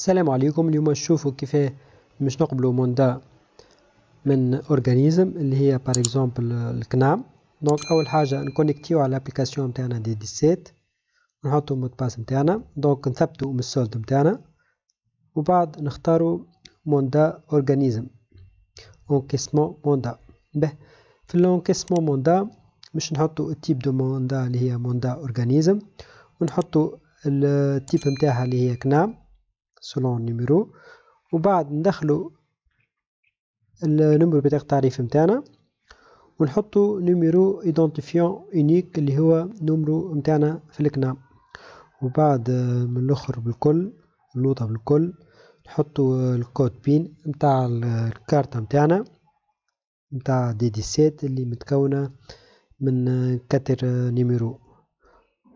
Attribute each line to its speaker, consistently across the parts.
Speaker 1: السلام عليكم اليوم نشوفوا كيفاه باش نقبلوا موندا من اورجانيزم اللي هي بار اكزومبل الكنام دونك اول حاجه نكونكتيو على الابليكاسيون نتاعنا دي سيت نحطوا مود باس نتاعنا دونك نثبتوا من السولد نتاعنا وبعد نختاروا موندا اورجانيزم اونكيسمون موندا به في لونكيسمون موندا مش نحطوا التيب دو موندا اللي هي موندا اورجانيزم ونحطوا التيب نتاعها اللي هي كنام سولون نيميرو وبعد ندخلو النمبر بتاع التعريف متاعنا ونحطو نيميرو ايدونتيفيون اونيك اللي هو نمرو متاعنا في الكنام وبعد من الاخر بالكل اللوطة بالكل نحطو الكود بين متاع الكارتة متاعنا متاع دي دي سيت اللي متكونة من كتر نيميرو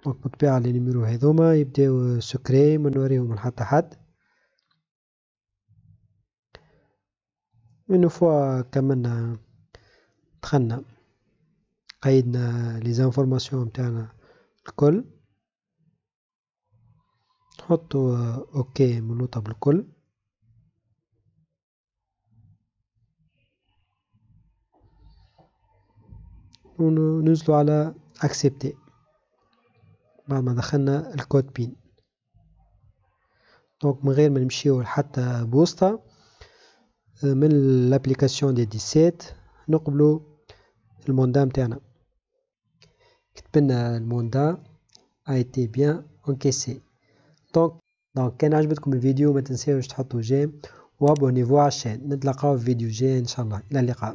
Speaker 1: دونك بالطبيعة النيميرو هذوما يبداو سكري ما نوريهم لحتى حد une fois كملنا دخلنا قيدنا لي زانفورماسيون de الكل نحطو اوكي منوطة بالكل وننزلو على اكسبتي بعد ما دخلنا الكود بين دونك من غير ما نمشيو حتى بوسطة Euh, l'application des 17, le mandat interne. a été bien encaissé. Donc, dans vous invite à une vidéo. abonnez vous à chaîne. vous à la